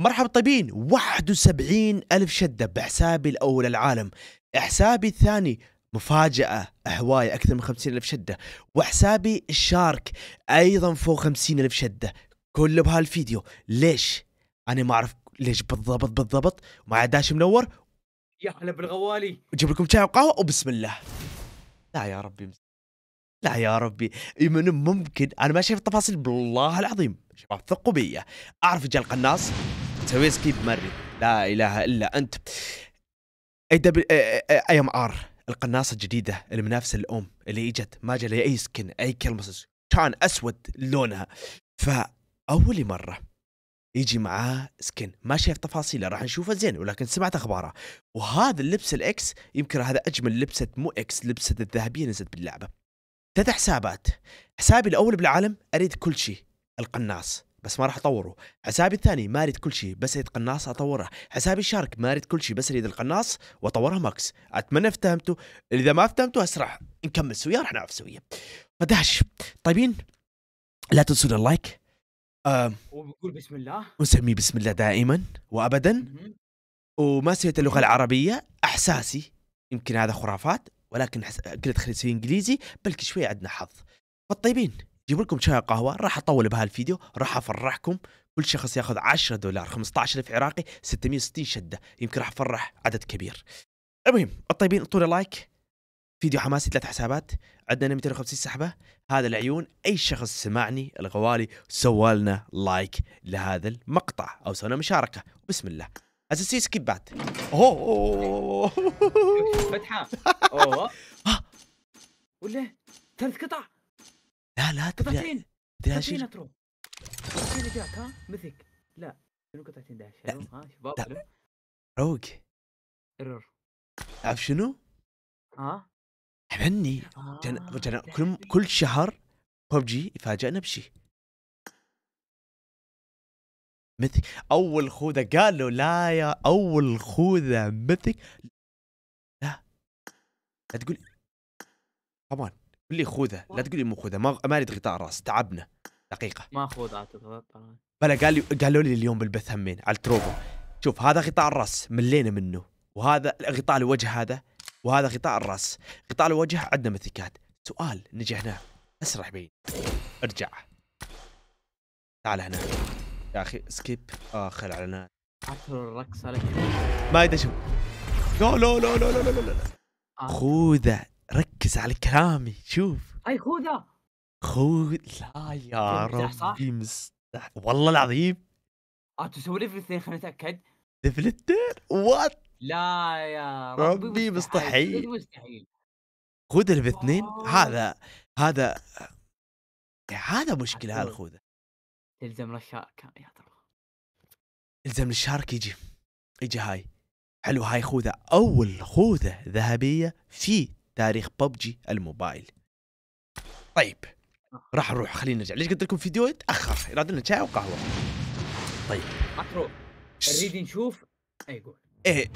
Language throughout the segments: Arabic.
مرحبا طيبين 71 ألف شدة بحسابي الأول العالم حسابي الثاني مفاجأة هواية أكثر من 50 ألف شدة وحسابي الشارك أيضا فوق 50 ألف شدة كله بهالفيديو ليش؟ أنا ما أعرف ليش بالضبط بالضبط مع داش منور يا هلا بالغوالي جيب لكم شاي وقهوة وبسم الله لا يا ربي لا يا ربي من ممكن انا ما شايف التفاصيل بالله العظيم شباب ثقوا بي اعرف رجال القناص سويسكي مري لا اله الا انت اي دبل اي ام ار القناصه الجديده المنافسه الام اللي اجت ما جا اي سكن اي كلمه كان اسود لونها فاول مره يجي معاه سكن ما شايف تفاصيله راح نشوفه زين ولكن سمعت اخباره وهذا اللبس الاكس يمكن هذا اجمل لبسه مو اكس لبسه الذهبيه نزلت باللعبه ثلاث حسابات حسابي الاول بالعالم اريد كل شيء القناص بس ما راح اطوره حسابي الثاني ما اريد كل شيء بس اريد قناص اطوره حسابي الشارك ما اريد كل شيء بس اريد القناص واطوره ماكس اتمنى افتهمته اذا ما افتهمته اسرع نكمل سويا راح نعرف سويا فداش طيبين لا تنسون اللايك آه ونقول بسم الله ونسميه بسم الله دائما وابدا وما سويت اللغه العربيه احساسي يمكن هذا خرافات ولكن حس... قلت خليني اسوي انجليزي بلكي شوي عندنا حظ فالطيبين جيب لكم شاي قهوه راح اطول بهالفيديو راح افرحكم كل شخص ياخذ 10 دولار 15000 عراقي 660 شده يمكن راح افرح عدد كبير المهم الطيبين اعطونا لايك فيديو حماسي ثلاث حسابات عندنا 250 سحبه هذا العيون اي شخص سمعني الغوالي سوالنا لايك لهذا المقطع او سوينا مشاركه بسم الله اساسي سكيبات اوه فتحه اوه ولا ثلاث قطع لا لا تدري تدري تروح تبتين جاك ها مثك لا شنو قطعتين داش حلو ها شباب روق ايرور تعرف شنو؟ ها؟ حني رجعنا رجعنا كل كل شهر ببجي يفاجئنا بشيء مثك اول خوذه قال له لا يا اول خوذه مثك لا لا تقول كمان لي خوذه لا تقول لي مو خوذه ما اريد غطاء راس تعبنا دقيقه ما خوذه اعتقد بلا قال لي قالوا لي اليوم بالبث همين على التروبو شوف هذا غطاء الراس ملينا منه وهذا غطاء الوجه هذا وهذا غطاء الراس غطاء الوجه عندنا مثيكات سؤال نجحناه اسرح بين ارجع تعال هنا يا اخي سكيب اخر الاعلانات اعثر الرقص عليك ما ادري شو لا لا لا لا لا لا لا آه. خوذه ركز على كلامي شوف اي خوذه خوذ لا يا إيه، ربي مستح والله العظيم اه تسوي فلتر خليني اتاكد فلتر وات لا يا ربي, ربي مستحيل مستحيل خوذة الاثنين هذا هذا هذا مشكله هالخوذه تلزم للشارك يا ترى تلزم للشارك يجي يجي هاي حلو هاي خوذه اول خوذه ذهبيه في تاريخ ببجي الموبايل طيب آه. راح نروح خلينا نرجع ليش قلت لكم فيديو يتاخر يراد لنا شاي وقهوه طيب عطرو نريد نشوف اي قول ايه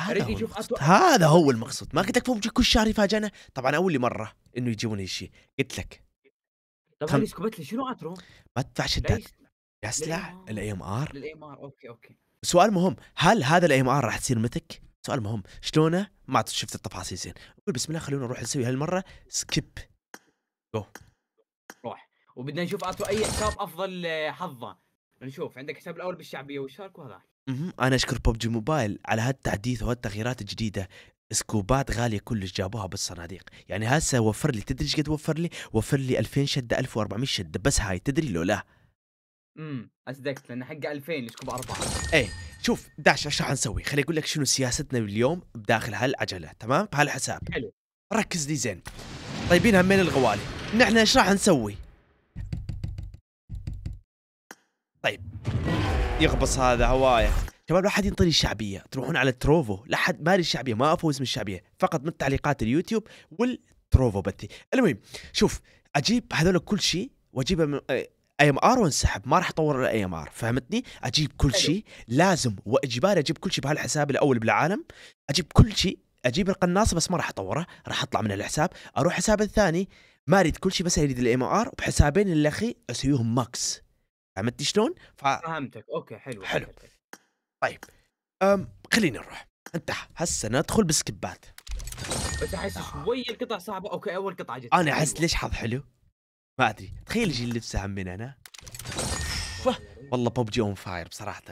هذا هو, هذا هو المقصود ما قلت لك ببجي كل شهر يفاجئنا طبعا اول مره انه يجيبون شيء قلت لك طب خم... لي شنو اترو؟ ما تدفع شدات يا سلاح الاي ام ار الاي ام ار اوكي اوكي سؤال مهم هل هذا الاي ام ار راح تصير متك؟ سؤال مهم شلونه ما شفت التفاصيل زين قول بسم الله خلونا نروح نسوي هالمره سكيب جو روح وبدنا نشوف اعطوا اي حساب افضل حظه نشوف عندك حساب الاول بالشعبيه وشارك وهذا انا اشكر ببجي موبايل على هالتحديث وهالتغييرات الجديده سكوبات غاليه كلش جابوها بالصناديق يعني هسه وفر لي تدري ايش قد وفر لي وفر لي 2000 شده 1400 شده بس هاي تدري لو لا امم اصدقت لان حق 2000 يسكب اربعه ايه شوف داش ايش راح نسوي؟ خليني اقول لك شنو سياستنا اليوم بداخل هالعجله تمام؟ بهالحساب حلو ركز لي زين طيبين همين الغوالي نحن ايش راح نسوي؟ طيب يغبص هذا هوايه شباب لا حد ينطيني الشعبيه تروحون على تروفو لا حد مالي الشعبيه ما افوز من الشعبيه فقط من تعليقات اليوتيوب والتروفو بثي المهم شوف اجيب هذول كل شيء واجيبه من آه، اي ام ار وانسحب ما راح اطور الاي ام ار فهمتني اجيب كل شيء لازم واجباري اجيب كل شيء بهالحساب الاول بالعالم اجيب كل شيء اجيب القناصه بس ما راح اطوره راح اطلع من الحساب اروح حساب الثاني ما اريد كل شيء بس اريد الاي ام ار وبحسابين الاخي اسويهم ماكس فهمتني شلون؟ ف... فهمتك اوكي حلو حلو طيب أم خليني نروح انتهى هسه ندخل بسكبات بس احس شوي القطع صعبه اوكي اول قطعه جت انا احس ليش حظ حلو ما ادري تخيل يجي اللبسه هم من هنا والله ببجي اون فاير بصراحه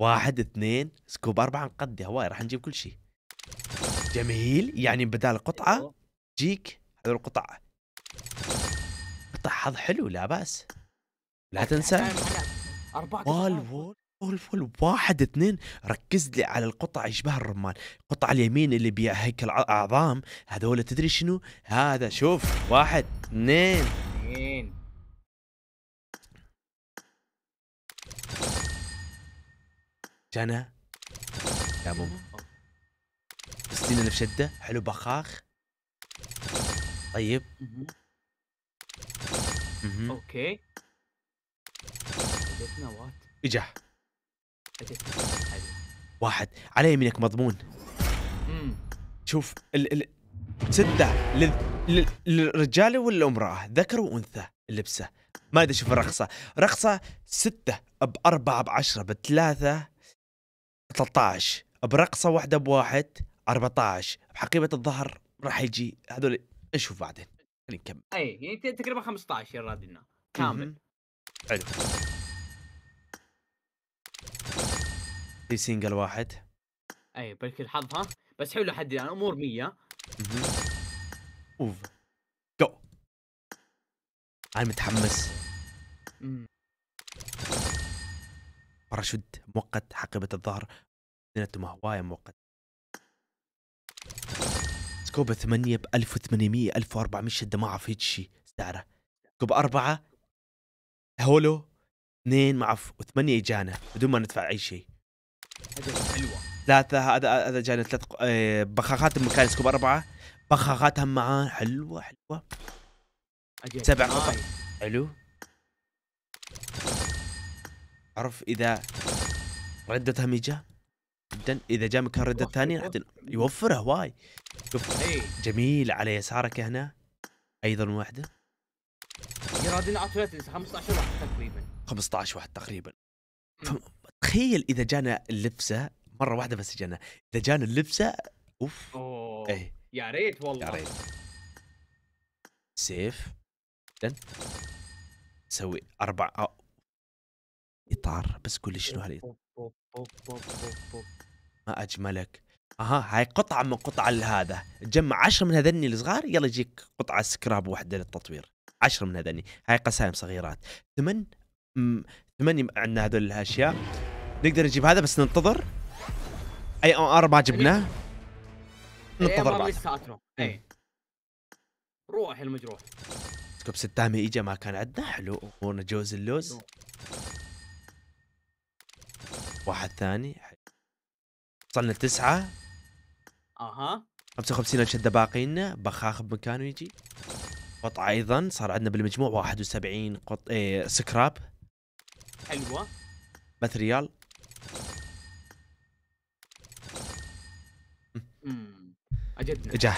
واحد اثنين سكوب اربعه نقضي هواي راح نجيب كل شيء جميل يعني بدال قطعه جيك هذول قطع قطع حظ حلو لا باس لا تنسى وال وال وول وول واحد اثنين ركز لي على القطع يشبه الرمان قطع اليمين اللي بيها هيكل العظام هذول تدري شنو هذا شوف واحد اثنين جنى لا مو فساتين اللي بشده حلو بخاخ طيب اوكي اجتنا وات اجا واحد على يمينك مضمون شوف ال ال سته لل... للرجال والامراه ذكر وانثى اللبسه ما ادري شوف الرقصه رقصه سته باربعه بعشره بثلاثه 13 برقصه واحده بواحد 14 بحقيبه الظهر راح يجي هذول نشوف بعدين خلينا نكمل اي يعني تقريبا 15 رادنا كامل حلو في سنجل واحد اي الحظ ها بس حلو لحد الان يعني امور 100 اوف جو انا متحمس مم. باراشوت مؤقت حقيبة الظهر مدينته هواية مؤقت سكوب 8 ب 1800 1400 شده ما اعرف هيك شيء سعره سكوب 4 هولو 2 ما اعرف 8 اجانا بدون ما ندفع اي شيء حلوه ثلاثة هذا هذا جانا ثلاث آه، بخاخات المكان سكوب أربعة بخاخات هم معاه حلوة حلوة سبع قطع حلو عرف اذا ردة يجا جدا اذا جاء مكان ردة ثانية يوفره هواي شوف إيه. جميل على يسارك هنا ايضا واحدة يرادين 15 واحد تقريبا 15 واحد تقريبا تخيل اذا جانا اللبسة مرة واحدة بس جانا اذا جانا اللبسة اوف أوه. ايه يا ريت والله يا ريت سيف نسوي اربع اطار بس قول لي شنو هالاطار ما اجملك اها هاي قطعه من قطع هذا تجمع 10 من هذني الصغار يلا يجيك قطعه سكراب واحده للتطوير 10 من هذني هاي قسائم صغيرات ثمن ثمن عندنا هذول الاشياء نقدر نجيب هذا بس ننتظر اي ام ار ما جبناه ننتظر بعد اي روح المجروح سكوب ستامي اجا ما كان عندنا حلو امورنا جوز اللوز واحد ثاني وصلنا لتسعة اها 55 شده باقينا بخاخ بمكانه يجي قطعة ايضا صار عندنا بالمجموع 71 قط... إيه سكراب حلوة بث ريال اجدنا اجاه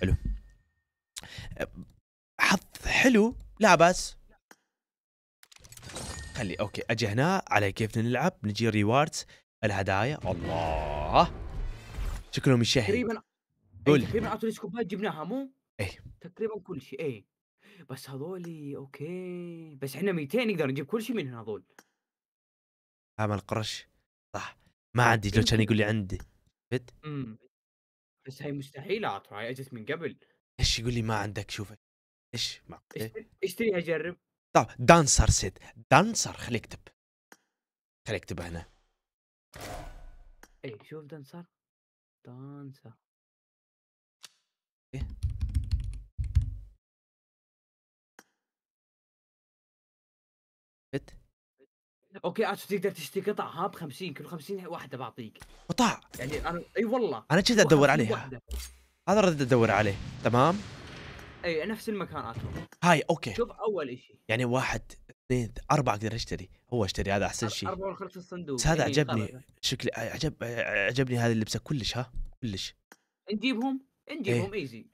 حلو حظ حلو لا باس خلي اوكي اجي هنا على كيف نلعب نجي ريواردز الهدايا الله شكلهم الشهي تقريبا قول تقريبا سكوبات جبناها مو؟ ايه تقريبا كل شيء ايه بس هذولي اوكي بس احنا 200 نقدر نجيب كل شيء من هذول عمل قرش صح ما طيب، عندي لو كان يقول لي عندي فت بس هاي مستحيلة اعطوها هاي اجت من قبل ايش يقول لي ما عندك شوف ايش ما اشتريها جرب طب دانسر سيت دانسر خليك تب خليك تب هنا اي شوف دانسر دانسر إيه؟ اوكي عاد تقدر تشتري قطع ها ب 50 كل 50 واحده بعطيك قطع يعني انا اي والله انا كذا ادور عليها هذا رديت ادور عليه تمام اي نفس المكان اكل هاي اوكي شوف اول شيء يعني واحد اثنين اربعه اقدر اشتري هو اشتري هذا احسن شيء اربعه وخلص الصندوق بس هذا عجبني شكلي عجب عجبني هذه اللبسه كلش ها كلش نجيبهم نجيبهم ايه. ايزي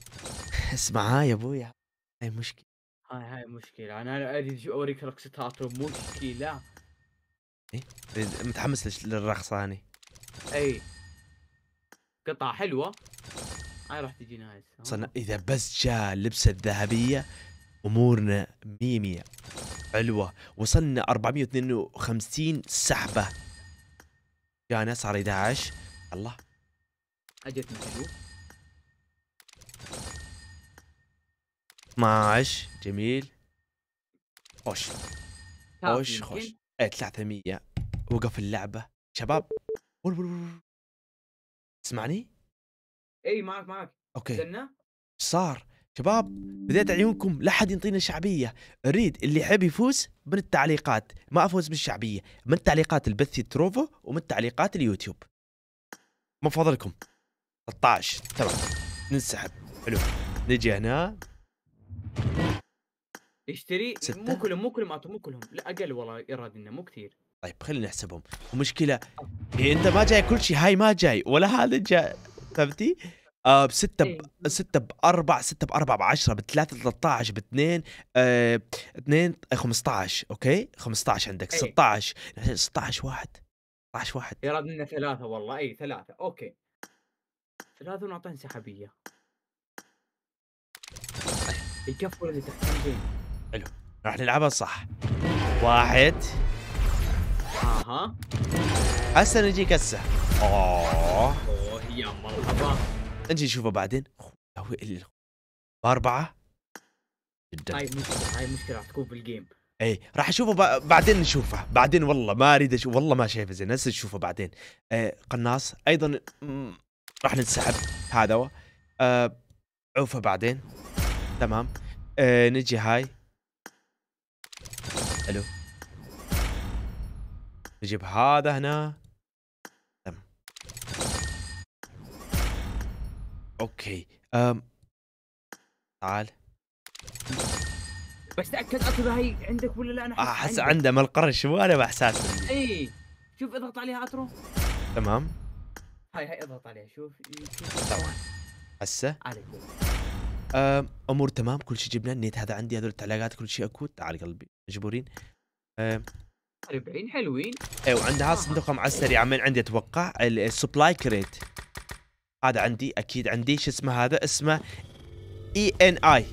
اسمع هاي يا ابوي هاي مشكله هاي هاي مشكله انا اريد اوريك رقصتات مشكله ايه متحمس للرقصه هاني اي قطعه حلوه هاي راح تجي نايس صرنا اذا بس جاء اللبسه الذهبيه امورنا 100 حلوه وصلنا 452 سحبه جانا صار 11 الله اجتنا حلوه 12 جميل خوش خوش خوش 300 إيه، وقف اللعبه شباب ول ول ول تسمعني؟ اي معك معك اوكي استنى صار شباب بديت عيونكم لا حد ينطينا شعبيه اريد اللي يحب يفوز من التعليقات ما افوز بالشعبيه من تعليقات البث التروفو ومن تعليقات اليوتيوب من فضلكم 13 تمام ننسحب حلو نجي هنا اشتري ستة. مو كلهم مو كلهم مو كلهم لا اقل والله انه مو كثير طيب خلينا نحسبهم المشكله إيه انت ما جاي كل شيء هاي ما جاي ولا هذا جاي فهمتي؟ آه بستة ب... إيه. ستة بأربعة ستة 10 بعشرة بثلاثة 13 باثنين آه اثنين 15 آه، اوكي 15 عندك 16 إيه. 16 واحد 16 واحد رب لنا ثلاثة والله اي ثلاثة اوكي ثلاثة ونعطيه انسحابية يكفوا اللي تحت حلو راح نلعبها صح واحد اها هسه نجيك هسه اوه يا مرحبا نجي نشوفه بعدين باربعه جدا هاي مشكله هاي مشكله راح تكون بالجيم اي راح اشوفه بعدين نشوفه بعدين والله ما اريد اشوف والله ما شايفه زين هسه نشوفه بعدين آه قناص ايضا راح ننسحب هذا هو آه عوفه بعدين تمام آه نجي هاي الو نجيب هذا هنا اوكي أم... تعال بس تاكد اكتبها هي عندك ولا لا انا احس عنده مو انا باحساس اي شوف اضغط عليها اترو تمام هاي هاي اضغط عليها شوف تمام هسه أم... امور تمام كل شيء جبنا النت هذا عندي هذول التعليقات كل شيء اكو تعال قلبي مجبورين أم... 40 طيب، حلوين ايوه عندها آه، آه. صندوق على السريع من عندي اتوقع السبلاي كريت هذا عندي اكيد عندي شو اسمه هذا اسمه اي ان اي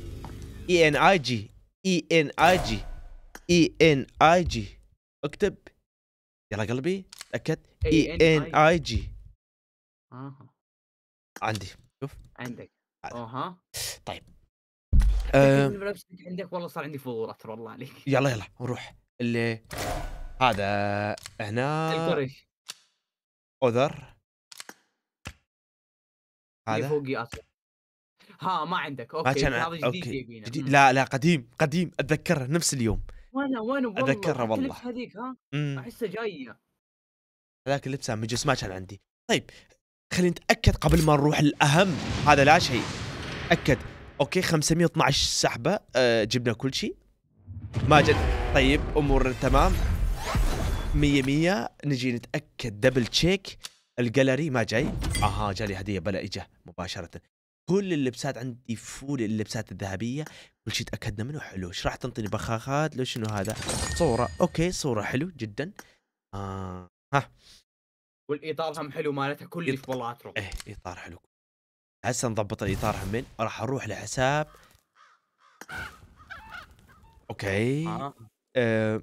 اي ان اي جي اي ان اي جي اي ان اي جي اكتب يلا قلبي تاكد اي ان اي جي عندي شوف عندك اها طيب عندك والله صار عندي فضول ترى والله عليك يلا يلا نروح اللي هذا هنا القرش اوذر هذا فوقي اصلا ها ما عندك اوكي ما كان هذا جديد أوكي. جديد, لا لا قديم قديم اتذكره نفس اليوم وانا وانا والله اتذكره والله هذيك ها احسها جايه هذاك اللبس مجلس ما كان عندي طيب خلينا نتاكد قبل ما نروح الاهم هذا لا شيء اكد اوكي 512 سحبه أه جبنا كل شيء ماجد طيب امور تمام 100 100 نجي نتاكد دبل تشيك الجاليري ما جاي اها جالي هديه بلا اجا مباشره كل اللبسات عندي فول اللبسات الذهبيه كل شيء تاكدنا منه حلو ايش راح تنطيني بخاخات لو شنو هذا صوره اوكي صوره حلو جدا آه. ها والاطار هم حلو مالتها كل إط... والله اترك ايه اطار حلو هسه نضبط الاطار همين راح اروح لحساب اوكي آه. أه.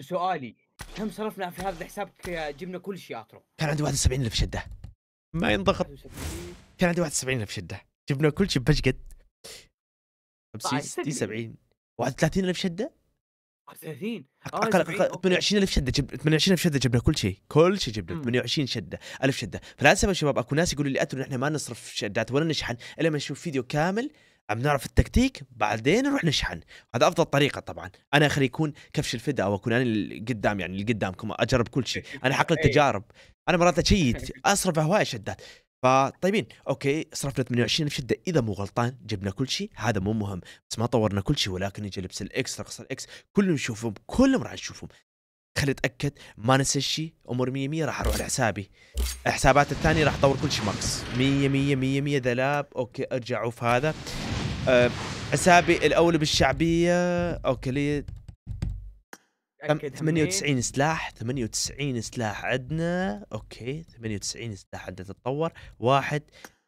سؤالي كم صرفنا في هذا الحساب جبنا كل شيء اترو كان عندي 71000 شده ما ينضغط كان عندي 71000 شده جبنا كل شيء ببش قد 50 60 70 31000 شده 30 آه، اقل اقل 28000 شده جب 28000 شده جبنا كل شيء كل شيء جبنا 28 شده 1000 شده فللاسف يا شباب اكو ناس يقولوا لي اترو نحن ما نصرف شدات ولا نشحن الا ما نشوف فيديو كامل عم نعرف التكتيك بعدين نروح نشحن هذا افضل طريقه طبعا انا اخلي يكون كفش الفدا او اكون انا اللي قدام يعني اللي قدامكم اجرب كل شيء انا حقل التجارب إيه. انا مرات اشيد اصرف هواي شدات فطيبين اوكي صرفنا 28 بشده اذا مو غلطان جبنا كل شيء هذا مو مهم بس ما طورنا كل شيء ولكن يجي لبس الاكس رقص الاكس كلهم نشوفهم كلهم راح نشوفهم خلي اتاكد ما نسى شيء امور 100 100 راح اروح لحسابي الحسابات الثانيه راح اطور كل شيء ماكس 100 100 100 100 ذلاب اوكي ارجع اوف هذا آه، حسابي الاول بالشعبيه اوكي 98 سلاح 98 سلاح عندنا اوكي 98 سلاح عندنا تتطور واحد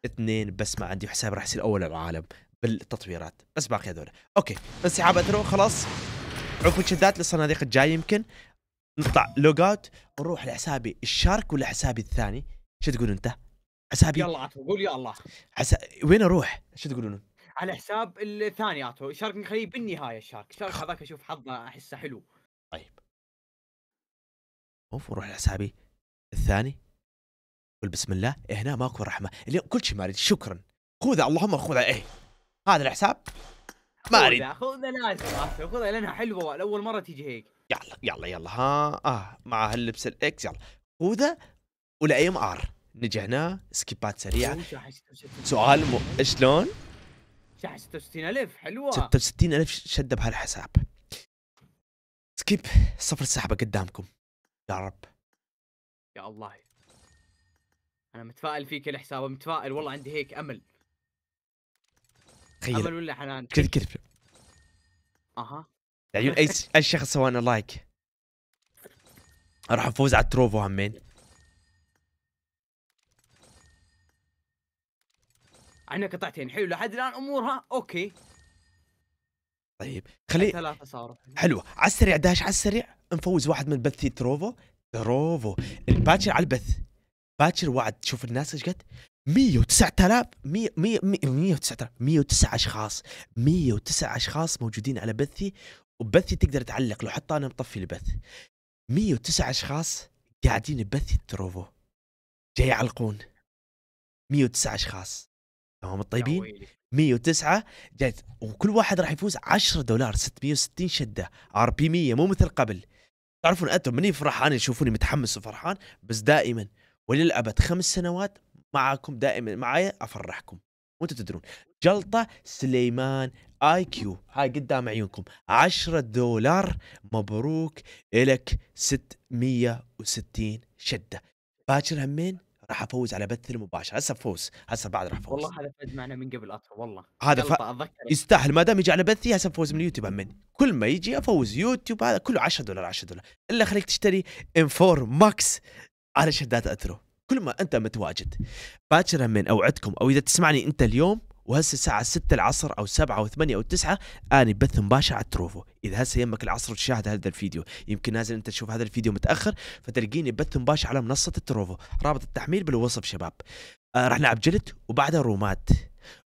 اثنين بس ما عندي حساب راح يصير اول العالم بالتطويرات بس باقي هذول اوكي انسحاب اترو خلاص عقب شدات للصناديق الجايه يمكن نطلع لوج اوت ونروح لحسابي الشارك ولا حسابي الثاني شو تقول انت؟ حسابي يلا قول يا الله حسابي وين اروح؟ شو تقولون؟ على حساب الثانيات شارك نخليه بالنهايه الشارك شارك هذاك اشوف حظه احسه حلو طيب اوف روح لحسابي الثاني قول بسم الله هنا ماكو رحمه اليوم كل شيء ما اريد شكرا خذها اللهم خذها ايه هذا الحساب ما اريد خذها لازم خذها لانها حلوه لاول مره تيجي هيك يلا يلا يلا ها اه مع هاللبس الاكس يلا خذها ولا ام ار نجي هنا سكيبات سريعه سؤال م... شلون؟ 66000 حلوه 66000 شده بهالحساب سكيب صفر السحبه قدامكم يا رب يا الله انا متفائل فيك الحساب متفائل والله عندي هيك امل تخيل امل ولا حنان كذب كذب اها عيون يعني اي اي شخص سوانا لايك راح نفوز على التروفو همين احنا قطعتين حلو لحد الان امورها اوكي طيب خلي ثلاثة صاروا حلوة على السريع داش على السريع نفوز واحد من بثي تروفو تروفو الباتشر على البث باتشر وعد شوف الناس ايش قد 109000 109000 109 اشخاص 109 اشخاص موجودين على بثي وبثي تقدر تعلق لو حتى انا مطفي البث 109 اشخاص قاعدين ببثي تروفو جاي يعلقون 109 اشخاص هم الطيبين 109 جت وكل واحد راح يفوز 10 دولار 660 شده ار بي 100 مو مثل قبل تعرفون انتم مني فرحان يشوفوني يعني متحمس وفرحان بس دائما وللابد خمس سنوات معكم دائما معايا افرحكم وانتم تدرون جلطه سليمان اي كيو هاي قدام عيونكم 10 دولار مبروك لك 660 شده باكر همين راح افوز على بث المباشر هسه فوز هسه بعد راح افوز والله هذا فاز معنا من قبل اطفى والله هذا ف... يستاهل ما دام يجي على بثي هسه فوز من اليوتيوب من كل ما يجي افوز يوتيوب هذا كله 10 دولار 10 دولار الا خليك تشتري انفور ماكس على شدات اترو كل ما انت متواجد باكر من اوعدكم او اذا تسمعني انت اليوم وهسه الساعة 6 العصر أو 7 أو 8 أو 9 أنا بث مباشر على التروفو إذا هسه يمك العصر تشاهد هذا الفيديو يمكن نازل أنت تشوف هذا الفيديو متأخر فتلقيني بث مباشر على منصة التروفو رابط التحميل بالوصف شباب آه راح نلعب جلد وبعدها رومات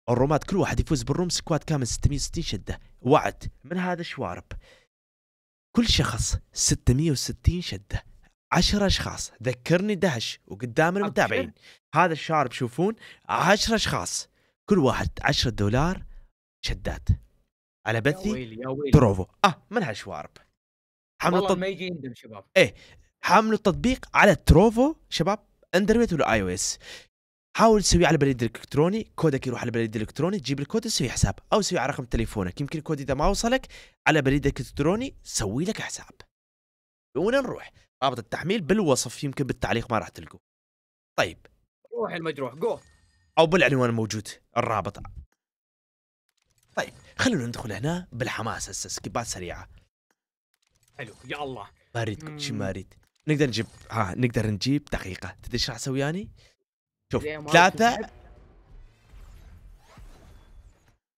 الرومات كل واحد يفوز بالروم سكواد كامل 660 شدة وعد من هذا شوارب كل شخص 660 شدة 10 اشخاص ذكرني دهش وقدام المتابعين هذا الشارب شوفون 10 اشخاص كل واحد 10 دولار شدات على بثي يا ويلي يا ويلي. تروفو اه منها شوارب حملوا والله التط... ما يجي يندم شباب ايه حملوا التطبيق على تروفو شباب اندرويد ولا اي او اس حاول تسويه على بريد الكتروني كودك يروح على بريد الالكتروني تجيب الكود تسوي حساب او تسوي على رقم تليفونك يمكن الكود اذا ما وصلك على بريد الالكتروني سوي لك حساب وين نروح رابط التحميل بالوصف يمكن بالتعليق ما راح تلقوه طيب روح المجروح جو او بالعنوان الموجود الرابط طيب خلونا ندخل هنا بالحماس هسه سكيبات سريعه حلو يا الله ما اريد كل شيء ما اريد نقدر نجيب ها نقدر نجيب دقيقه تدري ايش راح اسوي يعني؟ شوف ثلاثه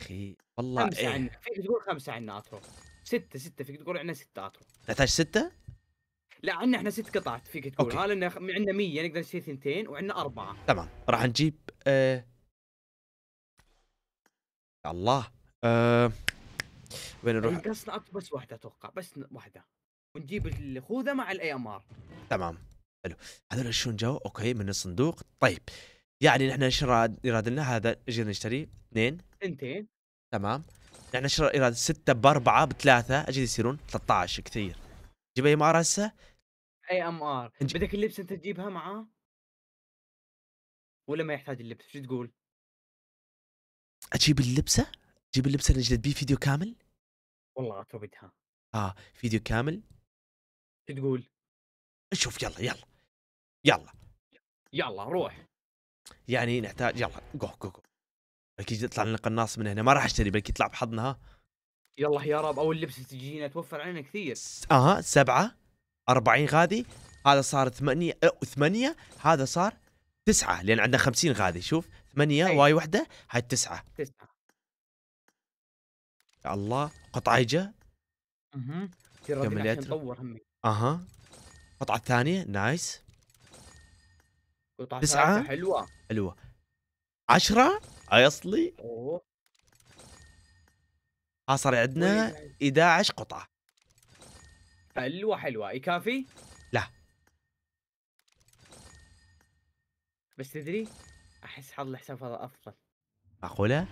اخي والله خمسة إيه. عنا فيك تقول خمسة عنا اترو ستة ستة فيك تقول عنا ستة اترو تحتاج ستة؟ لا عنا احنا ست قطعات فيك تقول هذا عندنا 100 نقدر نشتري ثنتين وعندنا أربعة تمام راح نجيب آه الله آه وين نروح؟ نقصنا يعني بس واحده اتوقع بس واحده ونجيب الخوذه مع الاي ام ار تمام حلو هذول شلون جو اوكي من الصندوق طيب يعني نحن ايش شرى لنا هذا جينا نشتري اثنين اثنتين تمام نحن ايش ايراد ستة باربعة بثلاثة اجي يصيرون 13 كثير جيب اي ام ار هسه اي ام ار بدك اللبس انت تجيبها معاه ولا ما يحتاج اللبس شو تقول؟ اجيب اللبسه؟ اجيب اللبسه اللي نجلد بيه فيديو كامل؟ والله اتوبتها اه فيديو كامل؟ شو تقول؟ نشوف يلا يلا يلا يلا روح يعني نحتاج يلا جو جو جو بلكي يطلع لنا قناص من هنا ما راح اشتري بلكي يطلع بحضنها ها يلا يا رب اول لبسه تجينا توفر علينا كثير اها سبعه 40 غادي هذا صار ثمانية ثمانية هذا صار تسعة لأن عندنا 50 غادي شوف ثمانية أي. طيب. واي واحدة هاي تسعة يا الله قطعيجة اها كمليت نطور همي اها القطعة الثانية نايس قطعة تسعة حلوة حلوة عشرة اصلي اوه ها صار عندنا 11 طيب، قطعة حلوة حلوة يكافي؟ إيه بس تدري احس حظ الحساب هذا افضل معقوله؟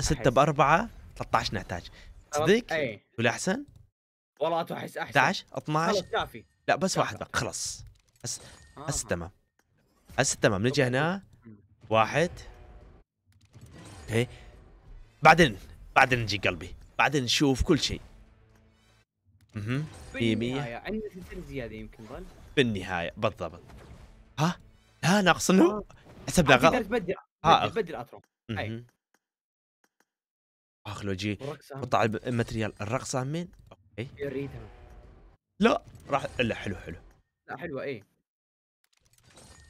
6 ب 4 13 نحتاج تصدق؟ إيه. ولا احسن؟ والله احس احسن 11 12 خلص كافي لا بس كافي. واحد بقى خلص هسه آه. بس تمام هسه تمام نجي هنا واحد اوكي بعدين بعدين نجي قلبي بعدين نشوف كل شيء اها 100 100 عندنا سلسله زياده يمكن ظل بالنهايه بالضبط ها ها ناقص انه آه. حسبنا غلط تبدل بدري اترو اخ لو جي قطع الماتريال الرقصه همين اوكي يريدها لا راح لا حلو حلو لا حلوه اي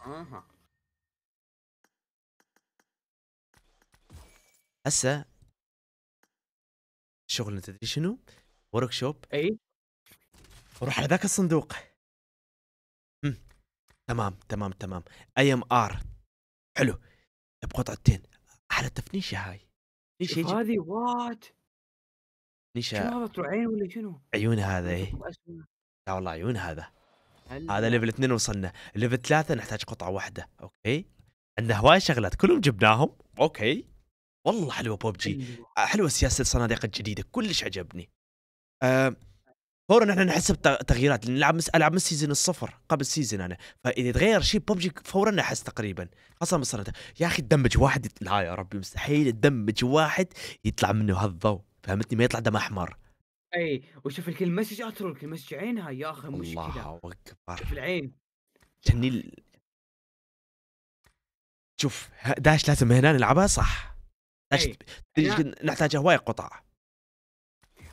اها هسه شغلنا تدري شنو؟ ورك شوب اي وروح على ذاك الصندوق تمام تمام تمام اي ام ار حلو بقطعتين احلى تفنيشه هاي تفنيشه هذه وات تفنيشه شنو هذا عين ولا شنو؟ عيون هذا ايه لا والله عيون هذا هذا ليفل اثنين وصلنا ليفل ثلاثة نحتاج قطعة واحدة اوكي عندنا هواي شغلات كلهم جبناهم اوكي والله حلوة بوبجي حلوة سياسة الصناديق الجديدة كلش عجبني أه فورا احنا نحس بتغييرات لان العب مس... العب من سيزون الصفر قبل سيزون انا فاذا تغير شيء ببجي فورا نحس تقريبا خاصه مثلا يا اخي تدمج واحد يطلع لا يا ربي مستحيل تدمج واحد يطلع منه هالضوء فهمتني ما يطلع دم احمر اي وشوف الكل مسج الكل مسج عينها يا اخي مشكله الله اكبر شوف العين ال... شوف داش لازم هنا نلعبها صح داش نحتاج هواي قطع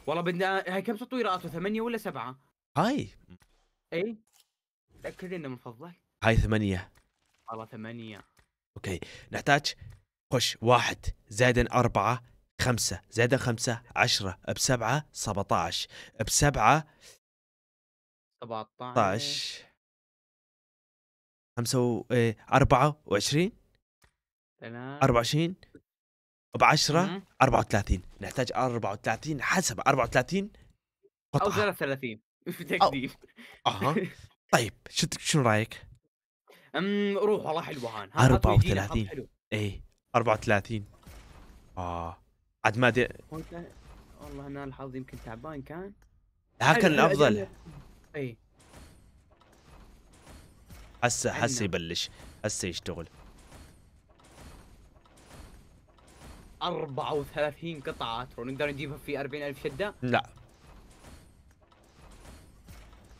والله بدنا هاي كم سطوي راسه ثمانية ولا سبعة؟ هاي اي تأكد انه من فضلك هاي ثمانية والله ثمانية اوكي نحتاج خش واحد زائدا أربعة خمسة زائدا خمسة عشرة بسبعة سبعة عشر بسبعة سبعة عشر خمسة و إيه، أربعة وعشرين أربعة وعشرين ب 10 34 نحتاج 34 حسب 34 قطعة. او 33 بالتقديم اها طيب شو شو رايك؟ امم روح والله حلوه هان 34 اي 34 اه عاد ما ادري والله انا الحظ يمكن تعبان كان ها كان الافضل اي هسه هسه يبلش هسه يشتغل 34 قطعة ترو نقدر نجيبها في 40000 شدة؟ لا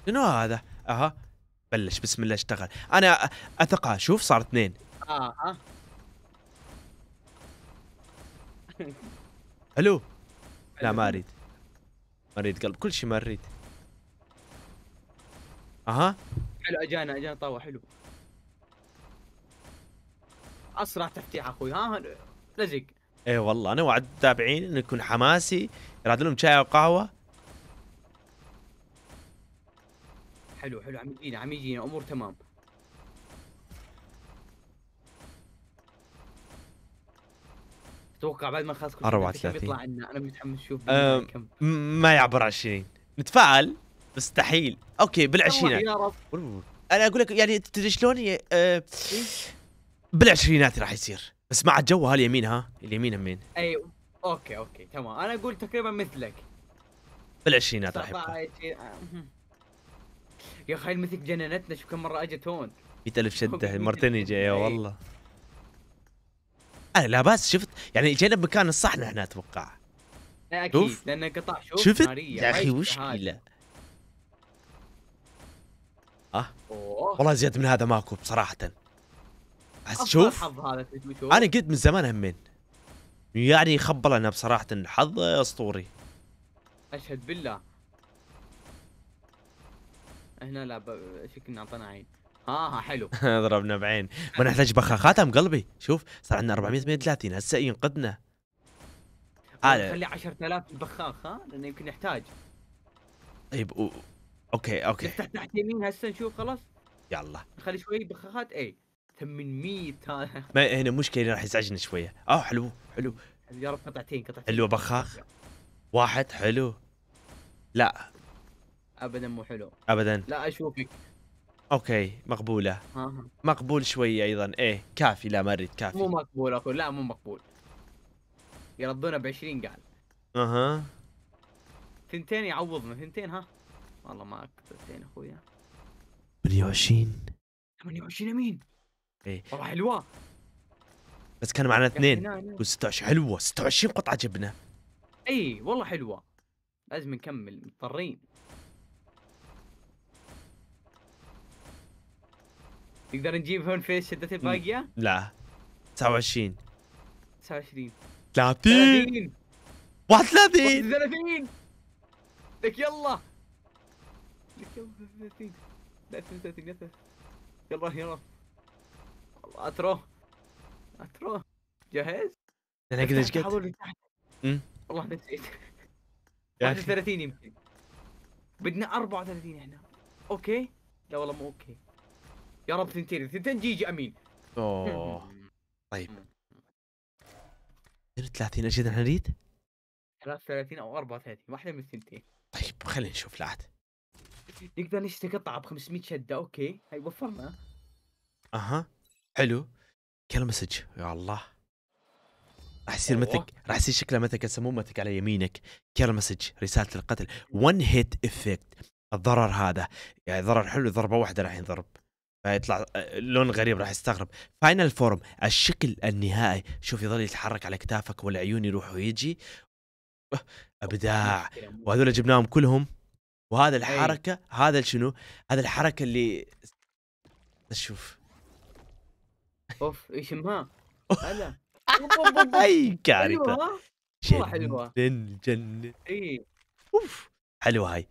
شنو هذا؟ اها بلش بسم الله اشتغل انا اثقها شوف صار اثنين اها الو لا ما اريد ما اريد قلب كل شيء ما اريد اها حلو اجانا اجانا طاوه حلو اسرع تفتيح اخوي ها لزق ايه والله انا وعد المتابعين انه يكون حماسي يراد لهم شاي وقهوه حلو حلو عم يجينا عم يجينا امور تمام اتوقع بعد ما خلص كل شيء بيطلع عنا انا متحمس اشوف آه، ما يعبر 20 نتفائل مستحيل اوكي بالعشرينات يا رب انا اقول لك يعني تدري شلون آه، إيه؟ بالعشرينات راح يصير بس مع الجو جوها اليمين ها اليمين همين اي اوكي اوكي تمام انا اقول تقريبا مثلك بالعشرينات راح يا اخي المثل جننتنا شوف كم مره اجت هون 100000 شده مرتين يا والله أنا لا بس شفت يعني جينا بمكان الصح نحن اتوقع اكيد لان قطع شوف شفت يا اخي مشكله اه والله زياده من هذا ماكو بصراحه شوف حظ هذا انا قلت من زمان همين يعني خبل انا بصراحه الحظ اسطوري اشهد بالله هنا لا ب... ان اعطانا عين اه حلو ضربنا بعين ما نحتاج بخاخات ام قلبي شوف صار عندنا 438 هسه ينقذنا إيه، آه خلي 10000 بخاخ ها لانه يمكن يحتاج طيب أو... اوكي اوكي تحت تحت يمين هسه نشوف خلاص يلا نخلي شوي بخاخات اي 800 ما هنا مشكله راح يزعجني شويه اه حلو حلو رب قطعتين قطعتين حلو بخاخ واحد حلو لا ابدا مو حلو ابدا لا اشوفك اوكي مقبوله ها ها. مقبول شويه ايضا ايه كافي لا مريت كافي مو مقبول اقول لا مو مقبول يردونه ب 20 قال اها ثنتين يعوضنا ثنتين ها والله ما اكتب اخويا 28 28 امين ايه والله حلوه بس كان معنا اثنين نعم، نعم. و 26 حلوه 26 قطعه جبنا اي والله حلوه لازم نكمل مضطرين نقدر نجيب هون فيس شدتي الباقيه؟ لا 29 29 30 31 31 لك يلا لك يلا 30 لا 32 يلا يلا اتروه اتروه جاهز؟ انا اقدر ايش قد؟ والله نسيت 31 يمكن بدنا 34 احنا اوكي لا والله مو اوكي يا رب ثنتين ثنتين جيجي امين اوه طيب 30 ايش احنا نريد؟ 33 او 34 واحده من الثنتين طيب خلينا نشوف لعد نقدر نشتري قطعه ب 500 شده اوكي هاي وفرنا اها حلو كان مسج يا الله راح يصير أيوة. مثلك راح يصير شكله مثلك يسمون مثلك على يمينك كير مسج رساله القتل ون هيت افكت الضرر هذا يعني ضرر حلو ضربه واحده راح ينضرب فيطلع لون غريب راح يستغرب فاينل فورم الشكل النهائي شوف يظل يتحرك على كتافك والعيون يروح ويجي أه، ابداع وهذول جبناهم كلهم وهذا إيه. الحركه هذا شنو هذا الحركه اللي شوف اوف ايش ما هلا اي كارثه حلوه حلوه جن جن اي اوف حلوه هاي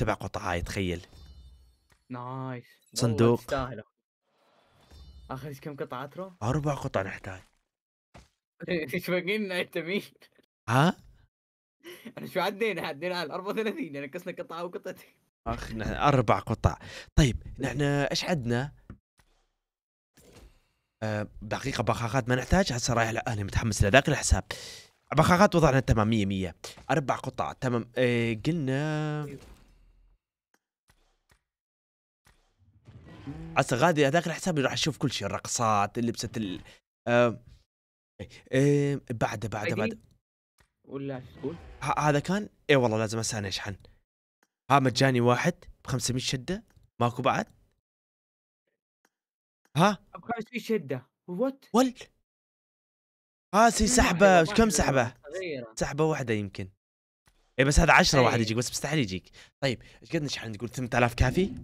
سبع قطع هاي تخيل نايس صندوق تستاهل اخر كم قطعة ترى؟ اربع قطع نحتاج ايش باقي لنا انت مين؟ ها؟ انا شو عدينا عدينا على 34 يعني قصنا قطعة وقطعتين اخ نحن اربع قطع طيب نحن ايش عندنا؟ آه، دقيقة بخاخات ما نحتاجها هسه رايح لأهلي متحمس لذاك الحساب بخاخات وضعنا تمام 100 100 أربع قطع تمام إيه قلنا هسه غادي هذاك الحساب راح اشوف كل شيء الرقصات لبسه ال إيه بعد بعد بعد ولا تقول هذا كان اي والله لازم اساني اشحن ها مجاني واحد ب 500 شده ماكو بعد ها ب في شده وات ول اه سي سحبه أيوة، كم سحبه؟ سحبه واحده يمكن اي بس هذا 10 واحد طيب. يجيك بس مستحيل يجيك طيب ايش قد نشحن تقول 8000 كافي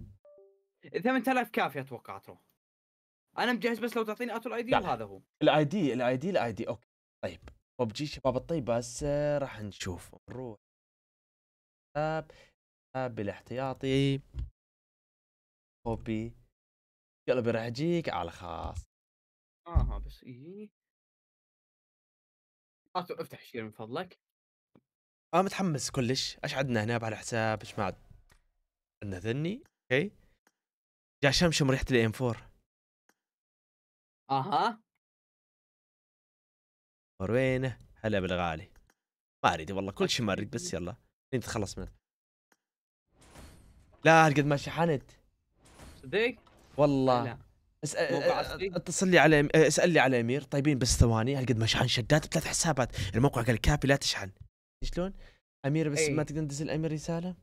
8000 كافي اتوقع اترو انا مجهز بس لو تعطيني اتو الاي دي وهذا هو الاي دي الاي دي الاي دي اوكي طيب ببجي شباب الطيب بس آه، راح نشوف نروح آه، آه، بالاحتياطي كوبي يلا له اجيك على خاص اها بس يجيني إيه؟ آه، افتح شير من فضلك انا متحمس كلش ايش عندنا هنا بهالحساب ايش ما عندنا ذني اوكي جا شمشم ريحه الام 4 اها وينه هلا بالغالي ما اريد والله كل شيء ما اريد بس يلا انت تخلص منه لا قد ما شحنت صدق والله لا. اتصل لي على اسال لي على امير طيبين بس ثواني هالقد شحن شدات بثلاث حسابات الموقع قال كافي لا تشحن شلون؟ امير بس أي. ما تقدر تنزل امير رساله؟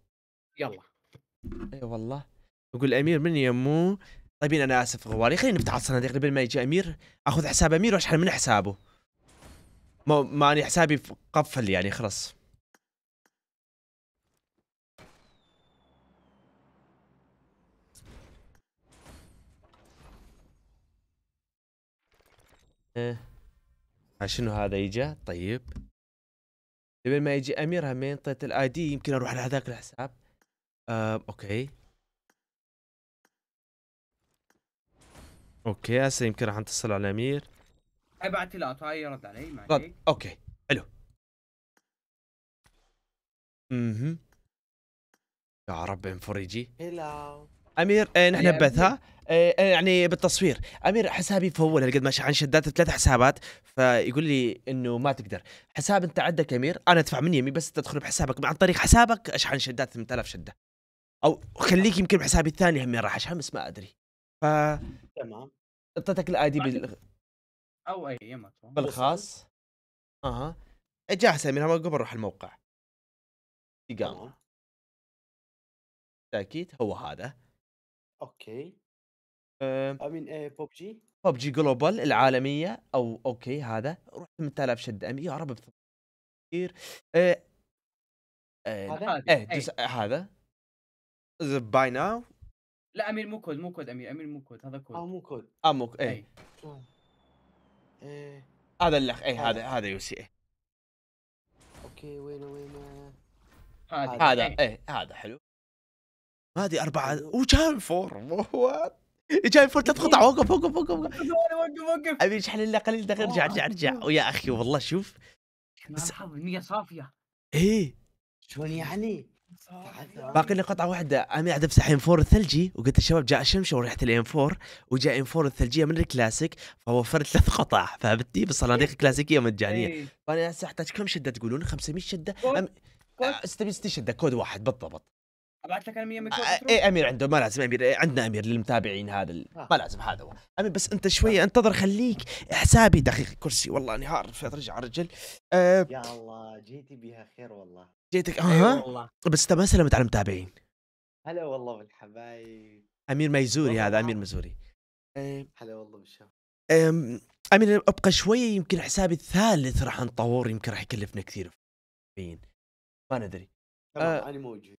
يلا اي والله اقول امير من يمو طيبين انا اسف غوالي خلينا نفتح الصناديق قبل ما يجي امير اخذ حساب امير واشحن من حسابه ماني ما حسابي قفل يعني خلاص آه. شنو هذا اجى طيب قبل ما يجي امير همين طيت الاي دي يمكن اروح على هذاك الحساب أه، اوكي اوكي هسه يمكن راح نتصل على امير ابعت له هاي طيب، يرد علي ما رد اوكي حلو اها يا رب انفرجي هلاو امير آه، نحن آه،, آه يعني بالتصوير امير حسابي فول قد ما عن شدات ثلاث حسابات فيقول لي انه ما تقدر حساب انت عندك امير انا ادفع من يمي بس تدخل بحسابك عن طريق حسابك اشحن شدات 8000 شده او خليك يمكن بحسابي الثاني هم راح اشحن بس ما ادري ف تمام اعطيتك الاي دي بال... او اي يمت بالخاص اها جاهزه امير قبل اروح الموقع اقامه تاكيد هو هذا أوكي. امين بوب إيه بوب جي جلوبال العالمية أو أوكي هذا، روح 8000 شد أم يا رب كثير آه. آه، هذا؟ آه، إيه، إيه. هذا، إيه هذا باي ناو لأ أمير مو كود، مو كود أمير، أمير مو كود، هذا كود. آه مو كود. آه مو كود أي. إيه. إيه. هذا الأخ أي هذا هذا, سي اي أوكي وينه، وينه؟ هذا، هذا، إيه هذا حلو. هذه أربعة وجاي فور وات جاي فور تدخل إيه. وقف وقف وقف وقف وقف وقف ابي اشحن إلا قليل دقيقه ارجع ارجع ارجع ويا اخي والله شوف بس النية صافية ايه شلون يعني؟ باقي لي قطعة واحدة أنا قاعد أمسح ام فور الثلجي وقلت الشباب جاء الشمس وريحة الام فور وجاء ام فور الثلجية من الكلاسيك فوفرت ثلاث قطع فهمتني بالصناديق الكلاسيكية إيه. مجانية إيه. فأنا هسه أحتاج كم شدة تقولون 500 شدة 600 آه، شدة كود واحد بالضبط ابعت لك امير آه، ايه امير عنده ما لازم امير إيه، عندنا امير للمتابعين هذا ال... آه. ما لازم هذا هو امير بس انت شويه انتظر خليك حسابي دقيق كرسي والله نهار رجع رجل أه... يا الله جيتي بها خير والله جيتك أيوة اها والله. بس انت ما سلمت على المتابعين هلا والله بالحبايب امير ميزوري هذا امير مزوري أه... هلا والله بالشباب أه... امير ابقى شويه يمكن حسابي الثالث راح نطور يمكن راح يكلفنا كثير ما ندري تمام آه، انا موجود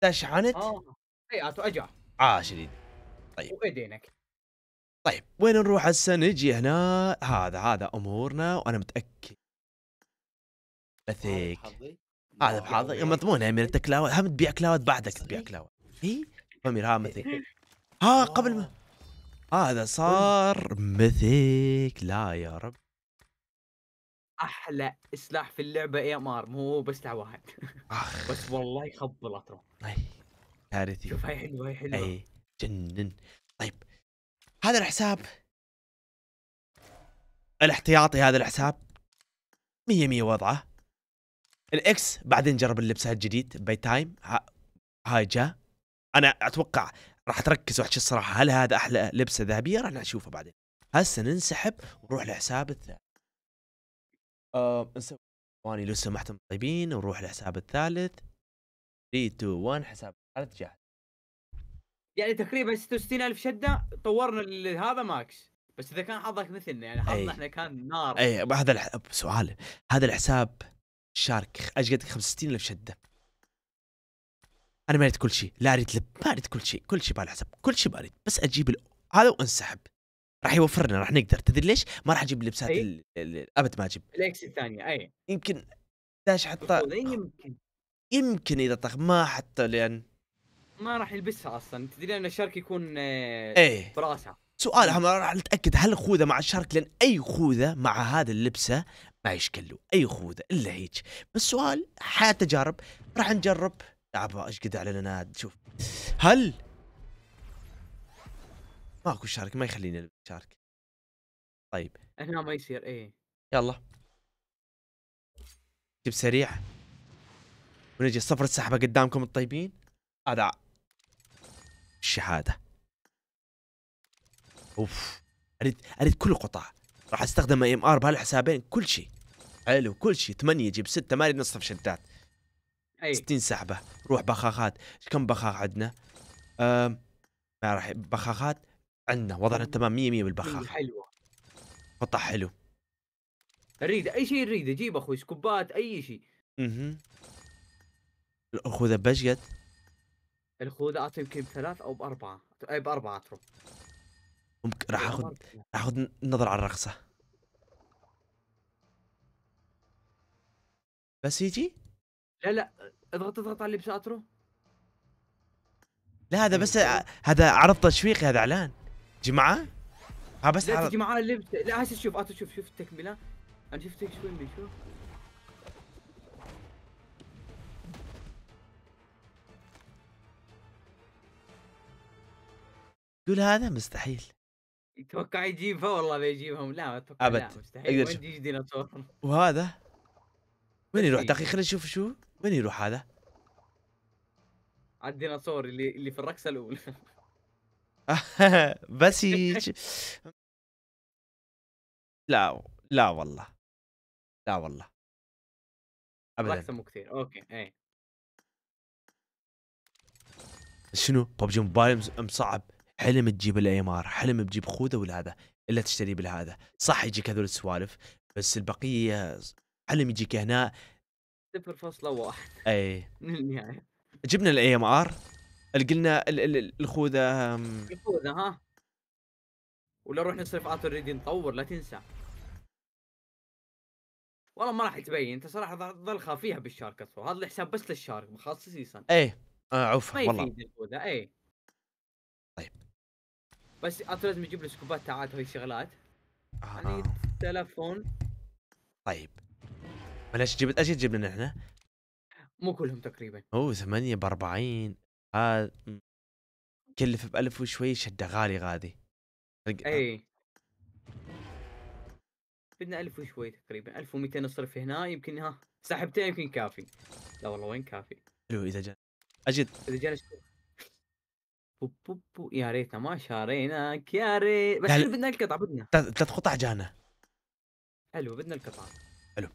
تشحنت اه هيئاته اجا عاشرين آه، طيب وايدينك طيب وين نروح هسه نجي هنا هذا هذا امورنا وانا متاكد بثيك هذا بحظي مضمون امير انت كلاود هم تبيع كلاود بعدك تبيع كلاود اي امير ها مثيك ها قبل ما هذا صار مثيك لا يا رب احلى سلاح في اللعبه اي ام ار مو بس سلاح واحد بس والله يخبل ترى كارثي شوف هاي حلوه هاي حلوه اي جنن طيب هذا الحساب الاحتياطي هذا الحساب مية مية وضعه الاكس بعدين جرب اللبس الجديد باي تايم هاي جا انا اتوقع راح تركز وحش الصراحه هل هذا احلى لبسه ذهبيه راح نشوفه بعدين هسه ننسحب ونروح لحساب الثاني آه نسوي ثواني لو سمحتم طيبين ونروح للحساب الثالث 3 2 1 حساب الثالث جاهز يعني تقريبا 66000 شده طورنا هذا ماكس بس اذا كان حظك مثلنا يعني حظنا إيه. احنا كان نار اي هذا الح... سؤال هذا الحساب شارك ايش قد 65000 شده انا ما اريد كل شيء لا اريد لب ما اريد كل شيء كل شيء بهالحساب كل شيء باريد بس اجيب ال... هذا وانسحب راح يوفر لنا راح نقدر تدري ليش؟ ما راح اجيب لبسات ابد ما اجيب الاكس الثانيه اي يمكن داش حتى يمكن يمكن اذا طخ ما حتى لان ما راح يلبسها اصلا تدري ان الشرك يكون آه، ايه براسها سؤال هم راح نتاكد هل خوذه مع الشرك لان اي خوذه مع هذا اللبسه ما يشكل له اي خوذه الا هيك بس سؤال حياه تجارب راح نجرب لعبه ايش قد اعلن انا شوف هل ماكو شارك ما يخليني شارك طيب هنا ما يصير ايه يلا جيب سريع ونجي صفر السحبه قدامكم الطيبين هذا الشهادة اوف اريد اريد كل قطع راح استخدم ام ار بهالحسابين كل شيء حلو كل شيء 8 جيب 6 ما اريد نصف شدات اي 60 سحبه روح بخاخات كم بخاخ عندنا؟ ما راح بخاخات عندنا وضعنا تمام 100 بالبخاخ حلوه قطع حلو نريده اي شيء نريده جيب اخوي سكوبات اي شيء اها الخوذه بشقت الخوذه اعطي يمكن بثلاث او باربعه اي باربعه اترك ممكن راح اخذ راح اخذ نظر على الرقصه بس يجي؟ لا لا اضغط اضغط على اللي بساترو لا هذا بس أيوة. هذا عرض تشويقي هذا اعلان جماعه؟ ها بس لا تجي جماعه اللي لا هسه شوف اتو شوف شوف التكمله انا شفتك شوي يعني من شوف قول هذا مستحيل اتوقع يجيبها والله بيجيبهم لا اتوقع ابد لا مستحيل اقدر وين ديناصور وهذا وين يروح دقيقه خلينا نشوف شو وين يروح هذا؟ على الديناصور اللي اللي في الرقصه الاولى بس يجي لا لا والله لا والله ابدا كثير اوكي اي شنو ببجي موبايل مصعب حلم تجيب الاي ام ار حلم تجيب خوذه ولا هذا الا تشتري بالهذا صح يجيك هذول السوالف بس البقيه حلم يجيك هنا 0.1 اي جبنا الاي ام ار قلنا الخوذه الخوذه ها ولا نروح نصرف عطر نريد نطور لا تنسى والله ما راح تبين انت صراحه ظل خافيها بالشارك اصلا هذا الحساب بس للشارك مخصص سيسا ايه آه عوف والله ما يفيد ايه طيب بس عطر لازم يجيب لي سكوبات تعات وهي الشغلات آه. يعني تلفون طيب بلاش جبت ايش تجيب لنا احنا؟ مو كلهم تقريبا اوه 8 ب 40 هذا آه، كلف بألف وشوي شده غالي غادي اي بدنا آه. ألف وشوي تقريبا 1200 نصرف هنا يمكن ها سحبتين يمكن كافي لا والله وين كافي حلو اذا جاء اجد اذا جانا بو بو بو يا ريتنا ما شاريناك يا ريت بس بدنا القطع بدنا ثلاث قطع جانا حلو بدنا القطع حلو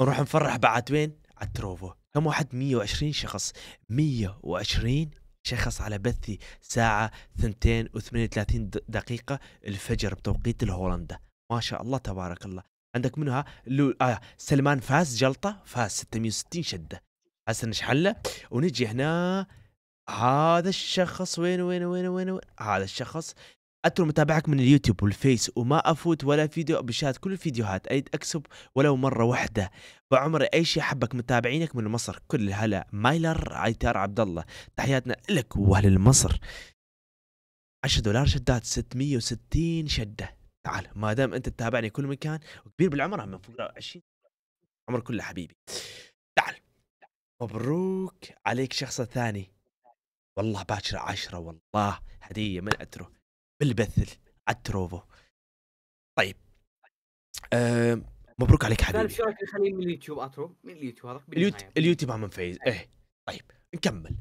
نروح نفرح بعد وين؟ على تروفو كم واحد 120 شخص 120 شخص على بثي ساعة 2 و38 دقيقة الفجر بتوقيت الهولندا ما شاء الله تبارك الله عندك منها لو... آه سلمان فاز جلطة فاز 660 شدة حسن شحلة ونجي هنا هذا الشخص وين وين وين وين, وين؟ هذا الشخص اترك متابعك من اليوتيوب والفيس وما أفوت ولا فيديو بشات كل الفيديوهات أيد أكسب ولو مرة واحدة بعمر أي شيء حبك متابعينك من مصر كل هلا مايلر عيتار عبد الله تحياتنا لك وأهل مصر 10 دولار شدات 660 شدة تعال ما دام أنت تتابعني كل مكان وكبير بالعمر من فوق 20 عمر كله حبيبي تعال مبروك عليك شخص ثاني والله باكر عشرة والله هدية من أترو على عالتروفو طيب أه مبروك عليك حبيبي رايك نخليه من اليوتيوب اترو من اليوتيوب هذا اليوتيوب اليوتيوب عم فايز ايه طيب نكمل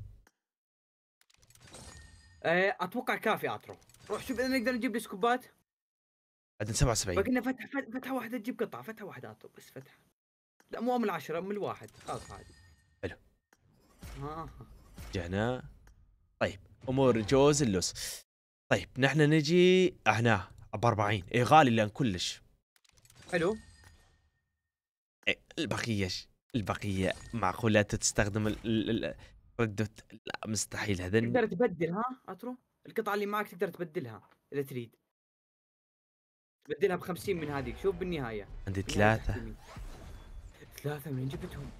أه اتوقع كافي اترو روح شوف اذا نقدر نجيب سكوبات عندنا 77 باقي فتح فتحه فتحه واحده تجيب قطعه فتحه واحده اترو بس فتحه لا مو من العشره من الواحد خلاص عادي حلو آه. جهنا طيب امور جوز اللص طيب نحن نجي هنا ب 40 اي غالي لان كلش حلو إيه، البقيه البقيه معقوله تستخدم ال ال لا مستحيل هذا تقدر تبدل ها اترو القطعه اللي معك تقدر تبدلها اذا تريد تبدلها ب 50 من هذيك شوف بالنهايه عندي ثلاثه ثلاثه من جبتهم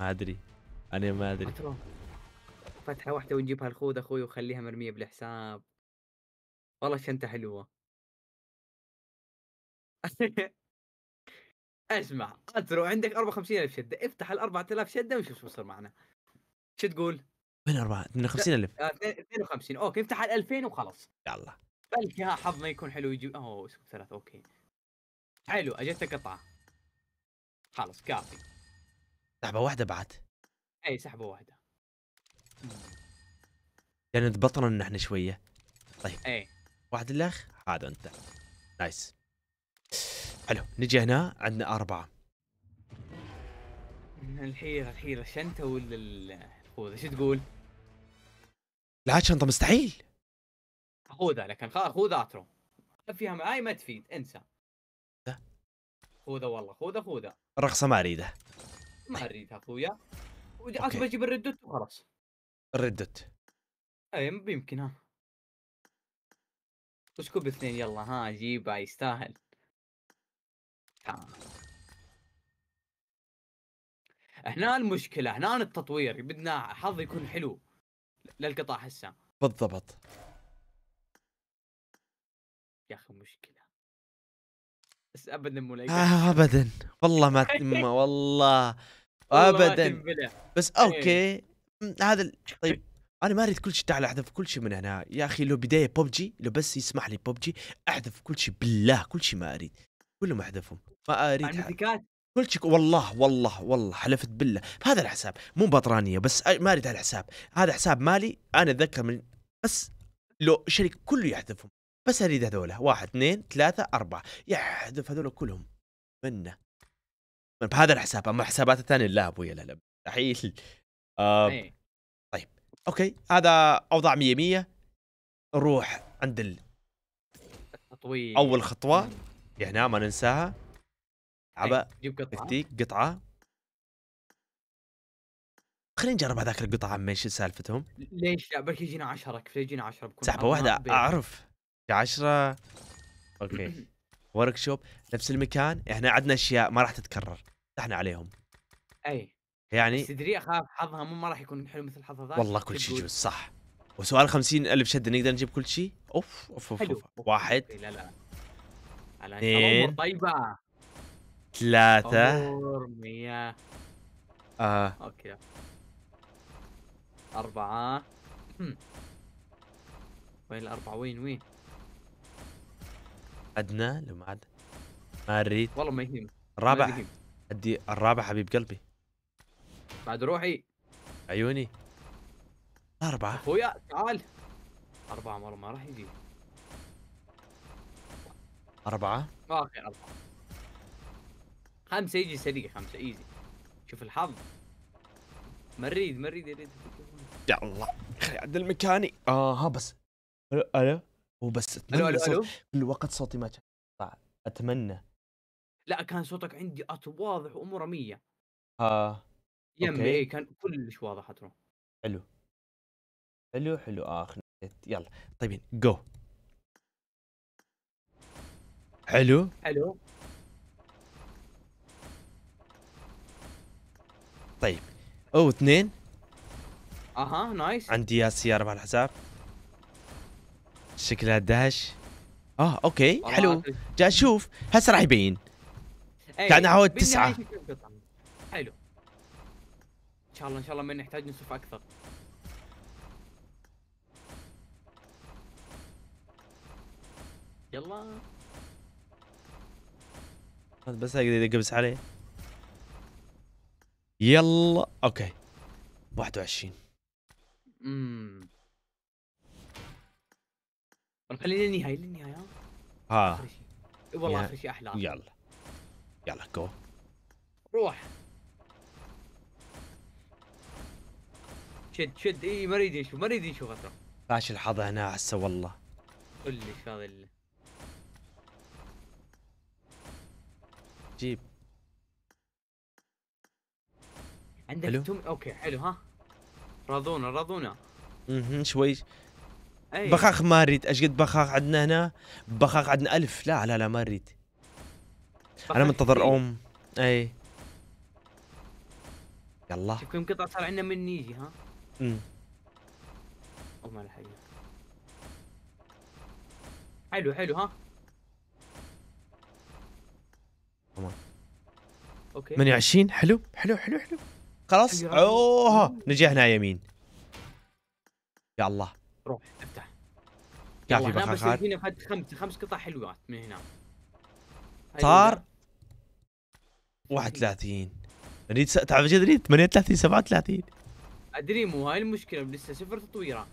ما ادري انا ما ادري اترو فتحه واحده ونجيبها الخوذ اخوي وخليها مرميه بالحساب والله شنطة حلوة اسمع اترو عندك 54000 شدة افتح ال 4000 شدة وشوف شو بصير معنا شو تقول؟ وين 4 58000 52 اوكي افتح ال 2000 وخلص يلا بلكي ها حظنا يكون حلو يجيب اوه ثلاث اوكي حلو اجتك قطعة خلص كافي سحبة واحدة بعد اي سحبة واحدة يعني تبطلنا نحن شوية طيب ايه واحد الاخ هذا انت نايس حلو نجي هنا عندنا اربعه الحيره الحيره شنطه ولا الخوذه شو تقول؟ لا شنطه مستحيل خوذة لكن خوذة اترو فيها معاي ما تفيد انسى خوذة والله خوذة خوذة الرخصه ما اريدها ما اريدها اخويا وجاك بجيب الردت وخلاص الردوت اي يمكن ها اسكوب اثنين يلا ها جيبه يستاهل هنا المشكله هنا التطوير بدنا حظ يكون حلو للقطاع هسه بالضبط يا اخي مشكله بس ابدا مو آه ابدا والله ما تم والله ابدا بس إيه. اوكي هذا طيب انا ما اريد كل شيء تعال احذف كل شيء من هنا يا اخي لو بدايه ببجي لو بس يسمح لي ببجي احذف كل شيء بالله كل شيء ما اريد كلهم احذفهم ما اريد كل شيء والله والله والله حلفت بالله هذا الحساب مو بطرانيه بس ما اريد هالحساب هذا حساب مالي انا اتذكر من بس لو شريك كله يحذفهم بس اريد هذولا واحد اثنين ثلاثة أربعة يحذف هذولا كلهم منا بهذا طيب، الحساب اما حسابات الثانية لا ابوي لا لا مستحيل آه إيه. اوكي هذا اوضاع 100 100 نروح عند ال... طويل. اول خطوه هنا ما ننساها عبا إيه، تكتيك قطعه خلينا نجرب هذاك القطعه عمي ايش سالفتهم ليش لا بلكي يجينا 10 كيف يجينا 10 بكل سحبه واحده اعرف 10 اوكي ورك شوب نفس المكان احنا عندنا اشياء ما راح تتكرر فتحنا عليهم اي يعني تدري اخاف حظها مو ما راح يكون حلو مثل حظها ذاك والله كل شيء يجوز صح وسؤال 50 ألف شد نقدر نجيب كل شيء اوف اوف اوف, أوف. واحد لا لا اثنين طيبة ثلاثة مية آه. اوكي أربعة هم. وين الأربعة وين وين؟ أدنى لو ما أدنى ما اريد والله ما يهم الرابع ادي الرابع حبيب قلبي بعد روحي عيوني أربعة أخويا تعال أربعة مرة ما راح يجي أربعة ما آه، أخي أربعة خمسة يجي سريع خمسة إيزي شوف الحظ مريد مريد يريد يا الله يا عدل مكاني آه ها بس ألو ألو وبس ألو ألو ألو كل وقت صوتي ما أتمنى لا كان صوتك عندي واضح وأموره مية آه اي كان كلش واضح ترى حلو حلو حلو اخ يلا طيبين جو حلو حلو طيب او اثنين اها نايس عندي يا سياره بهالحساب شكلها داش اه اوكي حلو جا اشوف هسه راح يبين إيه، كان عود تسعه حلو ان شاء الله ان شاء الله ما نحتاج نصف اكثر يلا بس اقدر اقبس عليه يلا اوكي 21 امم طيب، خلينا للنهايه للنهايه ها والله اخر شيء احلى يلا يلا جو روح شد شد اي ما اريد نشوف ما اريد نشوف اصلا فاشل الحظ هنا هسه والله قل لي فاضل جيب عندك حلو. تم... اوكي حلو ها راضونا راضونا اها شوي أيه. بخاخ ما اريد ايش قد بخاخ عندنا هنا بخاخ عندنا ألف لا لا لا ما اريد انا منتظر ام اي يلا شوف كم قطعه صار عندنا من نيجي ها امم الله على حلو حلو ها تمام اوكي من حلو حلو حلو حلو خلاص اوه نجحنا يمين يا الله روح افتح كافي بس هنا خمس خمس قطع حلوات من هنا صار 31 نريد تعرف ايش نريد 38 37 ادري مو هاي المشكله لسه صفر تطويره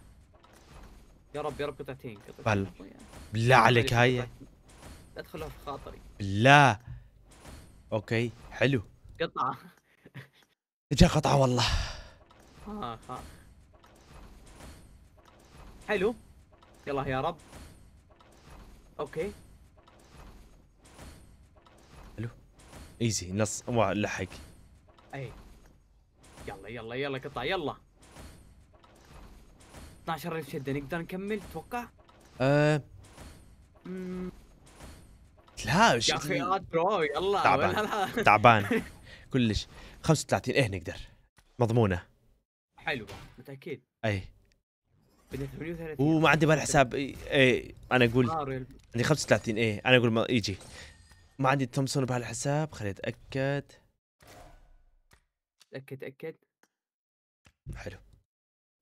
يا رب يا رب قطعتين قطعتين بالله عليك هاي لا تخلوها في خاطري بالله اوكي حلو قطعه جا قطعه والله ها ها حلو يلا يا رب اوكي حلو ايزي نص لحق اي يلا يلا يلا قطع يلا 12000 شده نقدر نكمل تتوقع؟ أه... لا لا يا اخي برو يلا تعبان تعبان كلش 35 ايه نقدر مضمونه حلوه متاكد اي وما عندي بالحساب ايه, ايه انا اقول عندي 35 ايه انا اقول ما يجي ما عندي تومسون بهالحساب خليني اتاكد تاكد تاكد حلو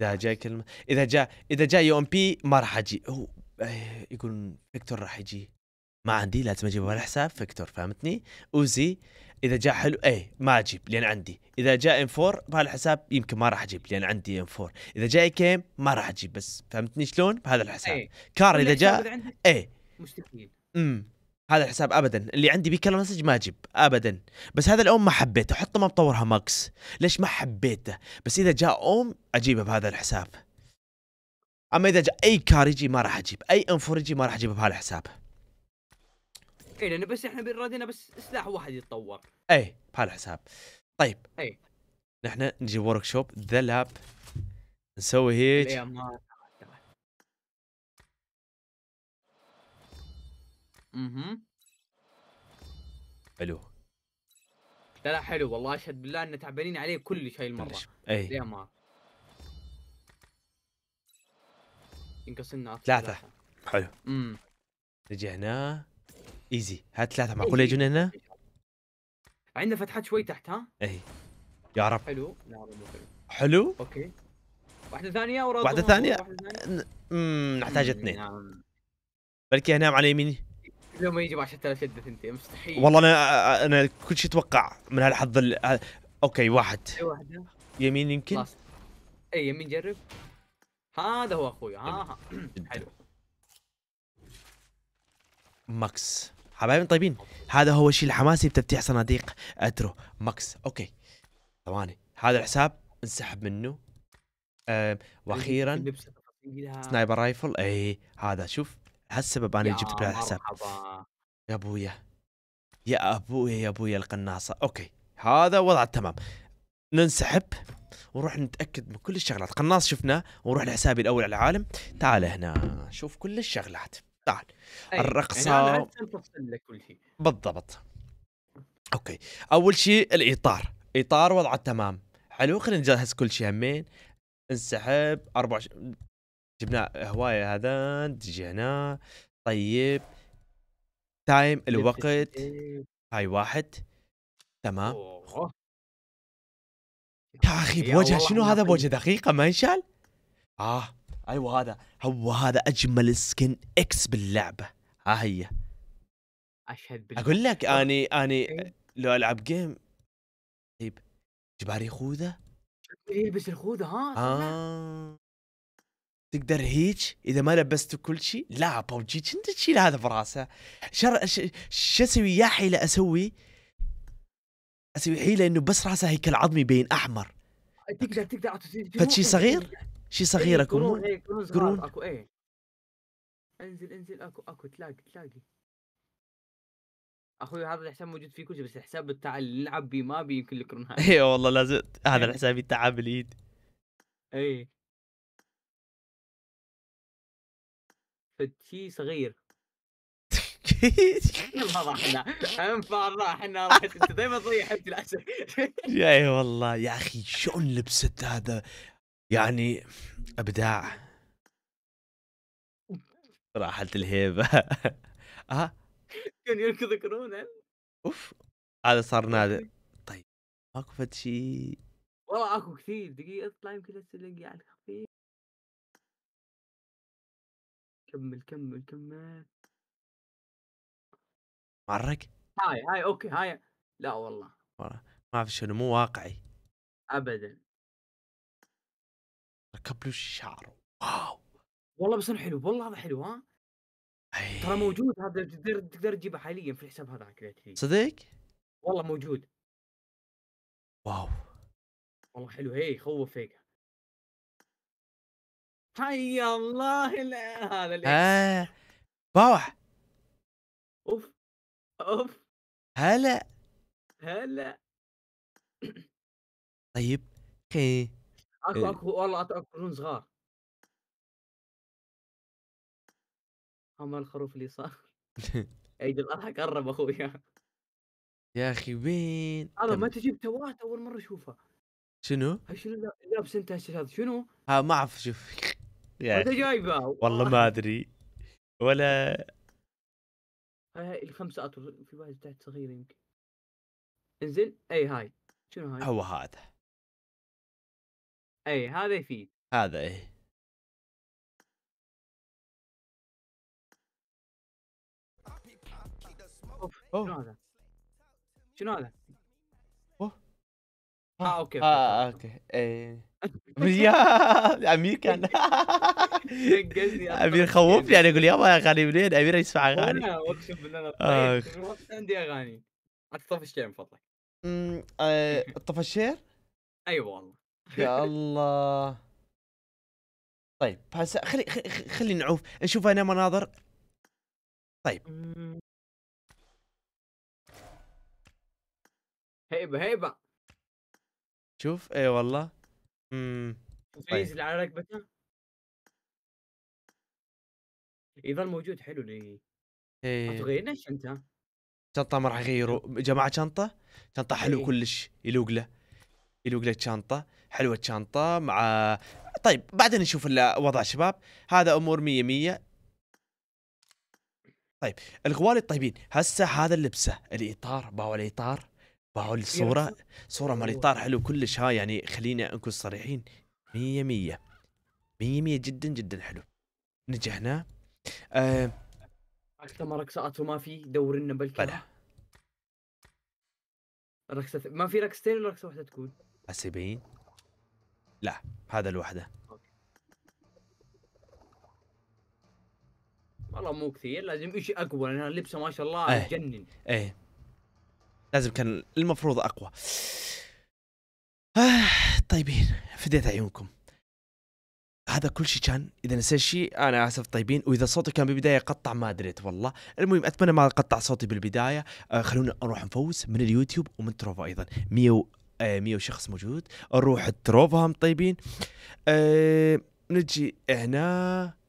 اذا جاء كلمه اذا جاء اذا جاء يوم بي ما راح اجي هو إيه، يقول فيكتور راح يجي ما عندي لازم اجيبه على الحساب فيكتور فهمتني اوزي اذا جاء حلو اي ما اجيب لان عندي اذا جاء ام 4 بهالحساب يمكن ما راح اجيب لان عندي ام 4 اذا جاء كيم ما راح اجيب بس فهمتني شلون بهذا الحساب أي. كار اذا جاء اي مستحيل امم هذا الحساب ابدا اللي عندي بيه مسج ما اجيب ابدا بس هذا الام ما حبيته حطه ما مطورها ماكس ليش ما حبيته بس اذا جاء ام اجيبه بهذا الحساب اما اذا جاء اي كار يجي ما راح اجيب اي انفور يجي ما راح اجيبه بهذا الحساب اي لان بس احنا بنرادينا بس سلاح واحد يتطور اي بهذا الحساب طيب اي نحن نجيب ورك شوب ذا لاب نسوي هيك اها حلو لا لا حلو والله اشهد بالله ان تعبانين عليه كل شيء المره اي ليه ما ينقص لنا ثلاثة حلو امم نجي هنا ايزي هات ثلاثة معقول يجون هنا؟ عندنا فتحات شوي تحت ها؟ اي يا رب حلو لا حلو حلو اوكي واحدة ثانية ورا واحدة ثانية امم نحتاج اثنين نعم. بلكي هنا على يميني يجي يجيب 10000 شده ثنتين مستحيل والله انا انا كل شيء اتوقع من هالحظ ال... اوكي واحد اي واحد يمين يمكن خلاص اي يمين جرب هذا هو اخوي ها حلو ماكس حبايبنا طيبين هذا هو الشيء الحماسي بتفتيح صناديق اترو ماكس اوكي ثواني هذا الحساب انسحب منه أه واخيرا سنايبر رايفل اي هذا شوف هالسبب انا جبت بلا الحساب يا ابويا يا ابويا يا ابويا القناصه اوكي هذا وضع تمام ننسحب ونروح نتاكد من كل الشغلات قناص شفناه ونروح لحسابي الاول على العالم تعال هنا شوف كل الشغلات تعال الرقصه يعني بالضبط اوكي اول شيء الاطار اطار وضعه تمام حلو خلينا نجهز كل شيء همين انسحب 24 جبنا هوايه هذا تجي هنا طيب تايم الوقت هاي واحد تمام يا اخي بوجه شنو هذا بوجه دقيقه ما ينشال اه ايوه هذا هو هذا اجمل سكن اكس باللعبه ها هي اشهد بالله اقول لك اني اني إيه؟ لو العب جيم طيب جباري خوذه يلبس الخوذه ها آه. تقدر هيج اذا ما لبست كل شيء لا بوجيج انت تشيل هذا براسه شر شو اسوي يا حيله اسوي اسوي حيله انه بس راسه هيكل عظمي بين احمر تقدر تقدر فشي صغير إيه، شي صغير إيه، اكو قرون ايه قرون اكو ايه انزل انزل اكو اكو تلاقي تلاقي اخوي هذا الحساب موجود في كل شيء بس الحساب بتاع اللي نلعب بيه ما بيه يمكن الكرون هذا اي والله لازم هذا إيه. الحساب يتعب اليد اي شيء صغير انفع انت دائما تضيع حبتي للاسف يا والله يا اخي شلون لبست هذا يعني ابداع راحت الهيبه اه كان يركض كورونا اوف هذا صار نادر طيب ماكو فد شيء والله اكو كثير دقيقه اطلع يمكن الاقي يعني. على كمل كمل كمل معرق هاي هاي اوكي هاي لا والله والله ما في شنو مو واقعي ابدا ركب له الشعر واو والله بس حلو والله هذا حلو ها ترى إيه. موجود هذا تقدر تقدر تجيبه حاليا في الحساب هذاك صدق؟ والله موجود واو والله حلو هي إيه، يخوف هيك حي الله هذا اللي آه. باوح اوف اوف هلا هلا طيب اوكي اكو آه. اكو والله اكو صغار اما الخروف اللي صار عيد الاضحى قرب اخويا يا اخي وين هذا ما تجيب توات اول مره اشوفه شنو؟ شنو لابس انت شنو؟ ها ما اعرف شوف يعني جايبه والله ما ادري ولا الخمسة اطول في واحد تحت صغير يمكن انزل اي هاي شنو هاي؟ هو هذا اي هذا يفيد هذا ايه اوف شنو هذا؟ شنو هذا؟ آه،, اه اوكي اه, آه، اوكي ايه يا امير كان امير خوف يعني يقول يابا اغاني منين امير يسمع اغاني انا اقسم بالله انا طيب. آه. عندي اغاني الطفشير من فضلك الطفشير؟ اي والله يا الله طيب هسه خلي خلي نعوف نشوف انا مناظر طيب هيبه هيبه شوف اي والله امم طيب. على رقبته يظل موجود حلو لي ايه تغير ليش شنطه ما راح يغيروا جماعه شنطه شنطه حلو إيه. كلش يلوق له يلوق له شنطه حلوه شنطه مع طيب بعدين نشوف الوضع شباب هذا امور مية مية طيب الغوالي الطيبين هسه هذا اللبسه الاطار باو الاطار باعوا لي صوره صوره مال اطار أيوة. حلو كلش ها يعني خلينا نكون صريحين 100 100 100 100 جدا جدا حلو نجحنا آه اكثر ما ركسات ما في دور لنا بلا بلى ركسة ما في ركستين ولا ركسة واحدة تكون؟ حسبين لا هذا الوحدة والله مو كثير لازم شيء اقوى لان لبسه ما شاء الله ايه. ايه لازم كان المفروض اقوى آه طيبين فديت عيونكم هذا كل شيء كان اذا نسيت شيء انا اسف طيبين واذا صوتي كان بالبدايه قطع ما دريت والله المهم اتمنى ما قطع صوتي بالبدايه آه خلونا نروح نفوز من اليوتيوب ومن تروفا ايضا 100 آه 100 شخص موجود نروح تروفا هم طيبين آه نجي هنا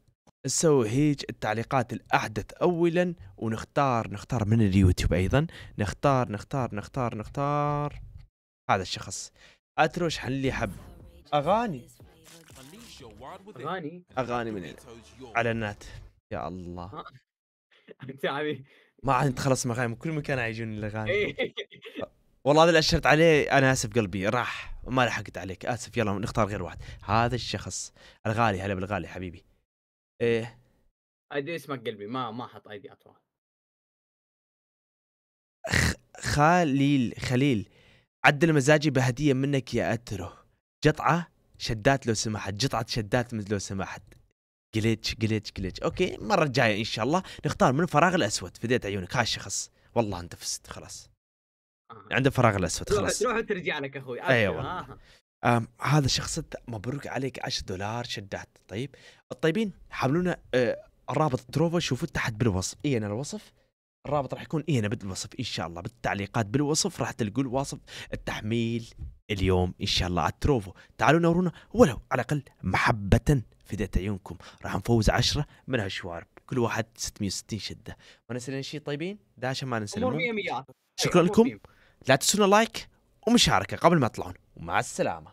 نسوي هيج التعليقات الأحدث أولا ونختار نختار من اليوتيوب أيضا نختار نختار نختار نختار هذا الشخص أتروش حلي حب أغاني أغاني أغاني من إعلانات يا الله آه. ما عاد تخلص من أغاني من كل مكان يجوني الأغاني إيه. والله هذا اللي اشرت عليه انا اسف قلبي راح ما لحقت عليك اسف يلا نختار غير واحد هذا الشخص الغالي هلا بالغالي حبيبي ايه ايدي اسمك قلبي ما ما حط ايدي اتوقع خليل خليل عدل مزاجي بهدية منك يا أترو جطعة شدات لو سمحت جطعة شدات لو سمحت جليتش جليتش جليتش أوكي المرة الجاية إن شاء الله نختار من فراغ الأسود فديت عيونك هاي الشخص والله أنت فزت خلاص عنده فراغ الأسود خلاص تروح ترجع لك أخوي أيوة والله. آه. هذا الشخص مبروك عليك 10 دولار شدات طيب الطيبين حملونا آه، الرابط تروفا شوفوا تحت بالوصف اي انا الوصف الرابط راح يكون اي انا بالوصف ان شاء الله بالتعليقات بالوصف راح تلقوا الوصف التحميل اليوم ان شاء الله على التروفو تعالوا نورونا ولو على الاقل محبه في ذات عيونكم راح نفوز عشرة من هالشوارب كل واحد 660 شده ما ننسى شيء طيبين داشا ما ننسى شكرا لكم لا تنسونا لايك ومشاركه قبل ما تطلعون ومع السلامه